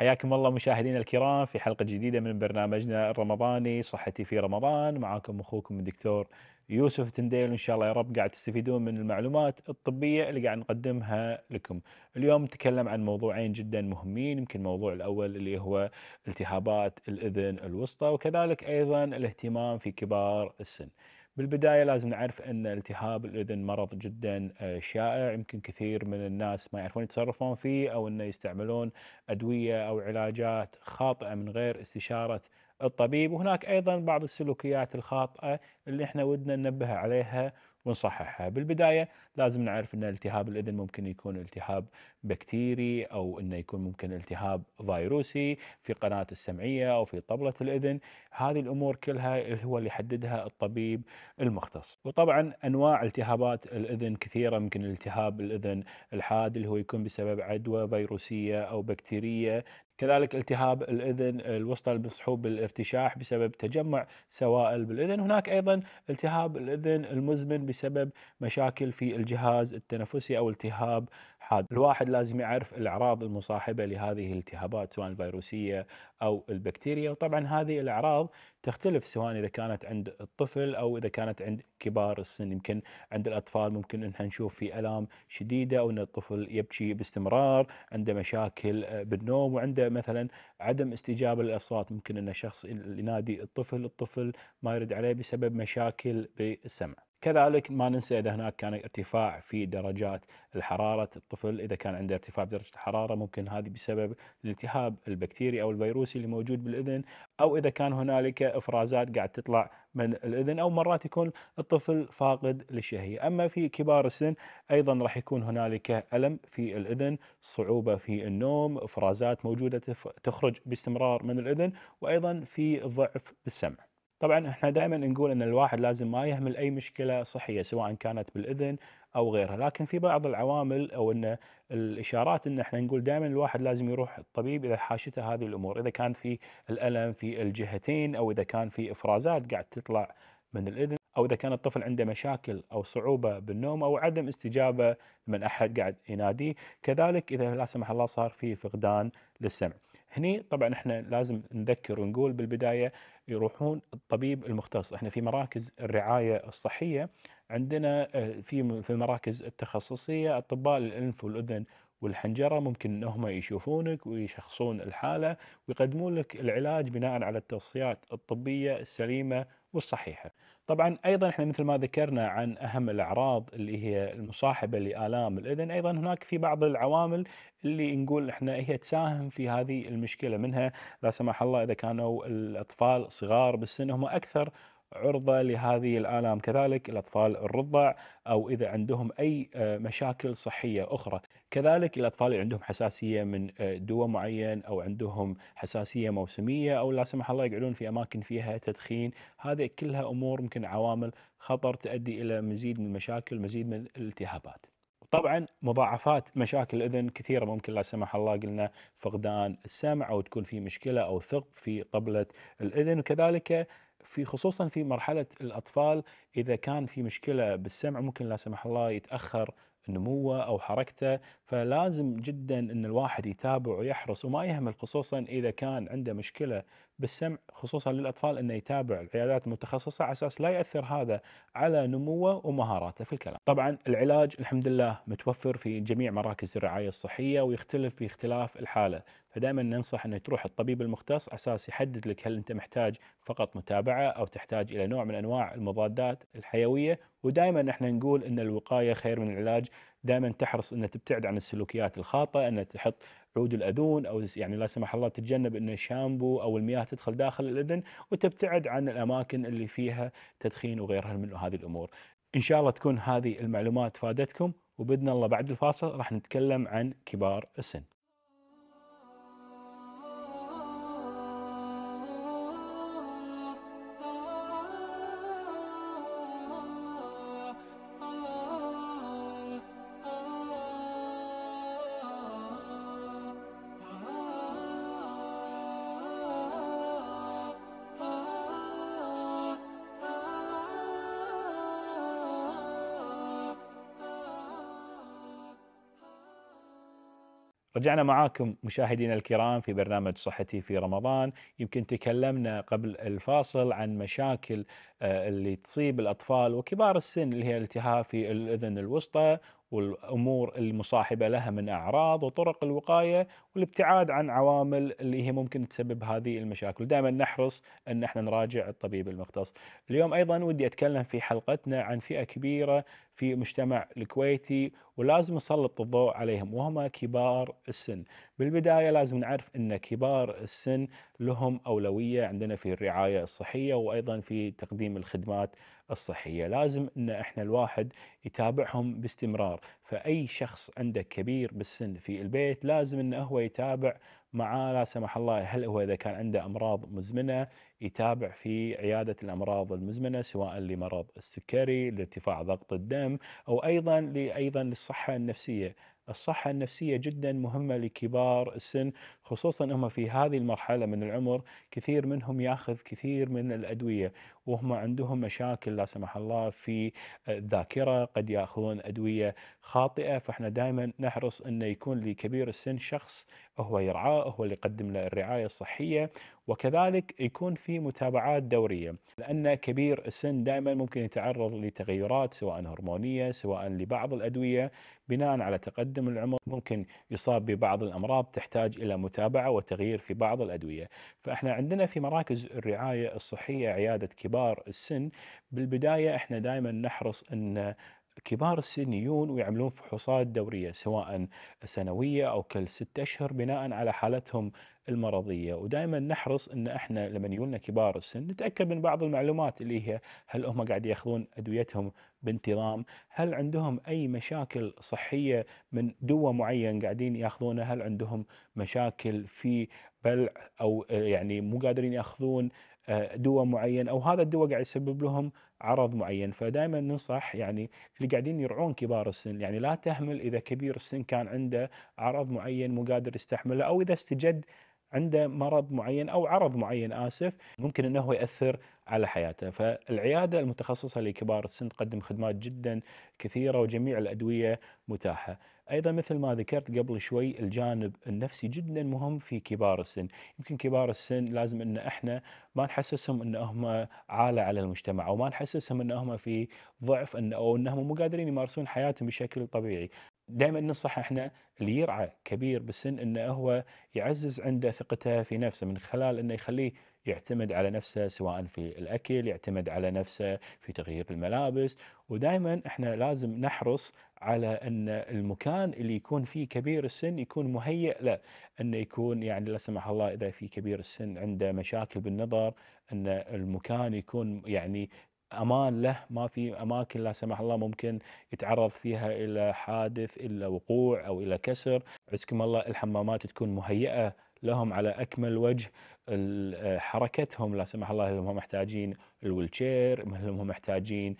حياكم الله مشاهدينا الكرام في حلقه جديده من برنامجنا الرمضاني صحتي في رمضان معاكم اخوكم الدكتور يوسف تنديل وان شاء الله يا رب قاعد تستفيدون من المعلومات الطبيه اللي قاعد نقدمها لكم. اليوم نتكلم عن موضوعين جدا مهمين يمكن الموضوع الاول اللي هو التهابات الاذن الوسطى وكذلك ايضا الاهتمام في كبار السن. بالبدايه لازم نعرف ان التهاب الاذن مرض جدا آه، شائع يمكن كثير من الناس ما يعرفون يتصرفون فيه او انه يستعملون ادويه او علاجات خاطئه من غير استشاره الطبيب وهناك ايضا بعض السلوكيات الخاطئه اللي احنا ودنا ننبه عليها ونصححها بالبدايه لازم نعرف ان التهاب الاذن ممكن يكون التهاب بكتيري او انه يكون ممكن التهاب فيروسي في قناه السمعيه او في طبله الاذن هذه الامور كلها هو اللي يحددها الطبيب المختص وطبعا انواع التهابات الاذن كثيره ممكن التهاب الاذن الحاد اللي هو يكون بسبب عدوى فيروسيه او بكتيريه كذلك التهاب الاذن الوسطى المصحوب بالارتشاح بسبب تجمع سوائل بالاذن هناك ايضا التهاب الاذن المزمن بسبب مشاكل في الجهاز الجهاز التنفسي او التهاب حاد، الواحد لازم يعرف الاعراض المصاحبه لهذه الالتهابات سواء الفيروسيه او البكتيريا، وطبعا هذه الاعراض تختلف سواء اذا كانت عند الطفل او اذا كانت عند كبار السن، يمكن عند الاطفال ممكن ان نشوف في الام شديده او ان الطفل يبكي باستمرار، عنده مشاكل آه، بالنوم وعنده مثلا عدم استجابه للاصوات، ممكن ان شخص ينادي الطفل، الطفل ما يرد عليه بسبب مشاكل بالسمع. كذلك ما ننسى اذا هناك كان ارتفاع في درجات الحراره الطفل اذا كان عنده ارتفاع بدرجه الحراره ممكن هذه بسبب الالتهاب البكتيري او الفيروسي اللي موجود بالاذن او اذا كان هنالك افرازات قاعد تطلع من الاذن او مرات يكون الطفل فاقد للشهيه، اما في كبار السن ايضا راح يكون هنالك الم في الاذن، صعوبه في النوم، افرازات موجوده تخرج باستمرار من الاذن وايضا في ضعف بالسمع. طبعا احنا دائما نقول ان الواحد لازم ما يهمل اي مشكله صحيه سواء كانت بالاذن او غيرها، لكن في بعض العوامل او ان الاشارات ان احنا نقول دائما الواحد لازم يروح الطبيب اذا حاشته هذه الامور، اذا كان في الالم في الجهتين او اذا كان في افرازات قاعد تطلع من الاذن او اذا كان الطفل عنده مشاكل او صعوبه بالنوم او عدم استجابه من احد قاعد يناديه، كذلك اذا لا سمح الله صار في فقدان للسمع. هني طبعا احنا لازم نذكر ونقول بالبدايه يروحون الطبيب المختص، احنا في مراكز الرعايه الصحيه عندنا آه، في في المراكز التخصصيه اطباء الانف والاذن والحنجره ممكن انهم يشوفونك ويشخصون الحاله ويقدمون لك العلاج بناء على التوصيات الطبيه السليمه والصحيحة طبعا أيضا إحنا مثل ما ذكرنا عن أهم الأعراض اللي هي المصاحبة لآلام الأذن أيضا هناك في بعض العوامل اللي نقول إحنا هي تساهم في هذه المشكلة منها لا سمح الله إذا كانوا الأطفال صغار بالسن هم أكثر عرضة لهذه الآلام كذلك الأطفال الرضع أو إذا عندهم أي آه، مشاكل صحية أخرى كذلك الأطفال اللي عندهم حساسية من آه، دواء معين أو عندهم حساسية موسمية أو لا سمح الله يقعدون في أماكن فيها تدخين هذه كلها أمور ممكن عوامل خطر تؤدي إلى مزيد من المشاكل مزيد من الالتهابات طبعا مضاعفات مشاكل الاذن كثيره ممكن لا سمح الله قلنا فقدان السمع او تكون في مشكله او ثقب في قبله الاذن وكذلك في خصوصا في مرحله الاطفال اذا كان في مشكله بالسمع ممكن لا سمح الله يتاخر نموه او حركته فلازم جدا ان الواحد يتابع ويحرص وما يهمل خصوصا اذا كان عنده مشكله بالسمع خصوصا للاطفال انه يتابع العيادات المتخصصه على اساس لا ياثر هذا على نموه ومهاراته في الكلام. طبعا العلاج الحمد لله متوفر في جميع مراكز الرعايه الصحيه ويختلف باختلاف الحاله، فدائما ننصح انه تروح الطبيب المختص على اساس يحدد لك هل انت محتاج فقط متابعه او تحتاج الى نوع من انواع المضادات الحيويه، ودائما احنا نقول ان الوقايه خير من العلاج دائما تحرص ان تبتعد عن السلوكيات الخاطئه ان تحط عود الاذون او يعني لا سمح الله تتجنب ان الشامبو او المياه تدخل داخل الاذن وتبتعد عن الاماكن اللي فيها تدخين وغيرها من هذه الامور. ان شاء الله تكون هذه المعلومات فادتكم وباذن الله بعد الفاصل راح نتكلم عن كبار السن. رجعنا معاكم مشاهدينا الكرام في برنامج صحتي في رمضان يمكن تكلمنا قبل الفاصل عن مشاكل آه، اللي تصيب الأطفال وكبار السن اللي هي التهاب في الأذن الوسطى والامور المصاحبه لها من اعراض وطرق الوقايه والابتعاد عن عوامل اللي هي ممكن تسبب هذه المشاكل، دائما نحرص ان احنا نراجع الطبيب المختص. اليوم ايضا ودي اتكلم في حلقتنا عن فئه كبيره في مجتمع الكويتي ولازم نسلط الضوء عليهم وهم كبار السن. بالبدايه لازم نعرف ان كبار السن لهم اولويه عندنا في الرعايه الصحيه وايضا في تقديم الخدمات الصحيه، لازم ان احنا الواحد يتابعهم باستمرار، فاي شخص عنده كبير بالسن في البيت لازم انه هو يتابع معاه لا سمح الله هل هو اذا كان عنده امراض مزمنه يتابع في عياده الامراض المزمنه سواء لمرض السكري، لارتفاع ضغط الدم او ايضا ايضا للصحه النفسيه، الصحه النفسيه جدا مهمه لكبار السن خصوصا هم في هذه المرحله من العمر كثير منهم ياخذ كثير من الادويه وهم عندهم مشاكل لا سمح الله في آه، الذاكره قد ياخذون ادويه خاطئه فاحنا دائما نحرص انه يكون لكبير السن شخص هو يرعاه هو اللي يقدم له الرعايه الصحيه وكذلك يكون في متابعات دوريه لان كبير السن دائما ممكن يتعرض لتغيرات سواء هرمونيه سواء لبعض الادويه بناء على تقدم العمر ممكن يصاب ببعض الامراض تحتاج الى متابعة متابعه وتغيير في بعض الادويه، فاحنا عندنا في مراكز الرعايه الصحيه عياده كبار السن بالبدايه احنا دائما نحرص ان كبار السن يجون ويعملون فحوصات دورية سواء سنوية أو كل ست أشهر بناء على حالتهم المرضية ودائما نحرص أن إحنا لما يجولنا كبار السن نتأكد من بعض المعلومات اللي هي هل هم قاعد يأخذون أدويتهم بانتظام هل عندهم أي مشاكل صحية من دواء معين قاعدين يأخذونه هل عندهم مشاكل في بلع أو آه، يعني مو قادرين يأخذون آه، دواء معين او هذا الدواء قاعد يسبب لهم عرض معين فدائما ننصح يعني اللي قاعدين يرعون كبار السن يعني لا تهمل اذا كبير السن كان عنده عرض معين مو قادر يستحمله او اذا استجد عنده مرض معين او عرض معين اسف ممكن انه هو ياثر على حياته، فالعياده المتخصصه لكبار السن تقدم خدمات جدا كثيره وجميع الادويه متاحه. ايضا مثل ما ذكرت قبل شوي الجانب النفسي جدا مهم في كبار السن يمكن كبار السن لازم ان احنا ما نحسسهم ان هم عاله على المجتمع او ما نحسسهم ان هم في ضعف ان او انهم مو قادرين يمارسون حياتهم بشكل طبيعي دائما ننصح احنا اللي يرعى كبير بالسن انه هو يعزز عنده ثقته في نفسه من خلال انه يخليه يعتمد على نفسه سواء في الاكل، يعتمد على نفسه في تغيير الملابس، ودائما احنا لازم نحرص على ان المكان اللي يكون فيه كبير السن يكون مهيئ له، انه يكون يعني لا سمح الله اذا في كبير السن عنده مشاكل بالنظر، ان المكان يكون يعني امان له ما في اماكن لا سمح الله ممكن يتعرض فيها الى حادث الى وقوع او الى كسر عزكم الله الحمامات تكون مهيئه لهم على اكمل وجه حركتهم لا سمح الله هم محتاجين الويلشير هم محتاجين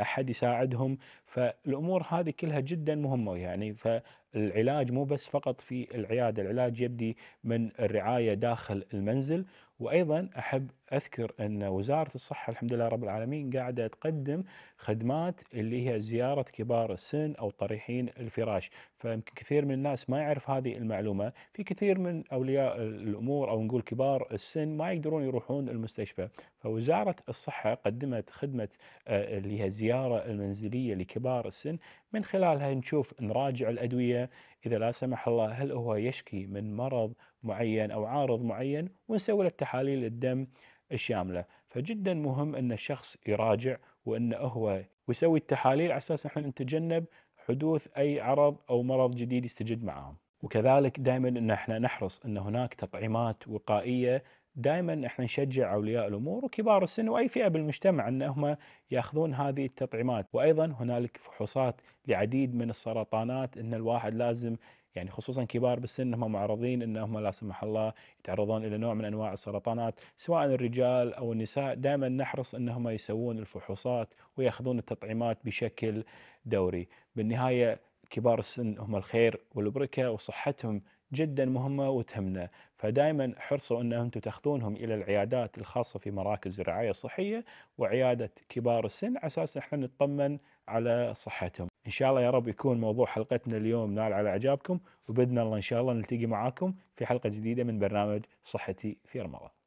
احد يساعدهم فالامور هذه كلها جدا مهمه يعني فالعلاج مو بس فقط في العياده العلاج يبدي من الرعايه داخل المنزل وايضا احب اذكر ان وزاره الصحه الحمد لله رب العالمين قاعده تقدم خدمات اللي هي زياره كبار السن او طريحين الفراش، فيمكن كثير من الناس ما يعرف هذه المعلومه، في كثير من اولياء الامور او نقول كبار السن ما يقدرون يروحون المستشفى، فوزاره الصحه قدمت خدمه آه، اللي هي الزياره المنزليه لكبار السن، من خلالها نشوف نراجع الادويه، إذا لا سمح الله هل هو يشكي من مرض معين أو عارض معين ونسوي له تحاليل الدم الشاملة فجدا مهم أن الشخص يراجع وأنه هو ويسوي التحاليل على أساس احنا نتجنب حدوث أي عرض أو مرض جديد يستجد معهم وكذلك دائما ان احنا نحرص ان هناك تطعيمات وقائيه دائما احنا نشجع اولياء الامور وكبار السن واي فئه بالمجتمع انهم ياخذون هذه التطعيمات، وايضا هنالك فحوصات لعديد من السرطانات ان الواحد لازم يعني خصوصا كبار بالسن هم معرضين انهم لا سمح الله يتعرضون الى نوع من انواع السرطانات سواء الرجال او النساء دائما نحرص انهم يسوون الفحوصات وياخذون التطعيمات بشكل دوري، بالنهايه كبار السن هم الخير والبركه وصحتهم جدا مهمة وتهمنا فدائما حرصوا أنهم أنتم تأخذونهم إلى العيادات الخاصة في مراكز الرعاية الصحية وعيادة كبار السن على أساس احنا نطمن على صحتهم إن شاء الله يا رب يكون موضوع حلقتنا اليوم نال على إعجابكم وبإذن الله إن شاء الله نلتقي معاكم في حلقة جديدة من برنامج صحتي في رمضان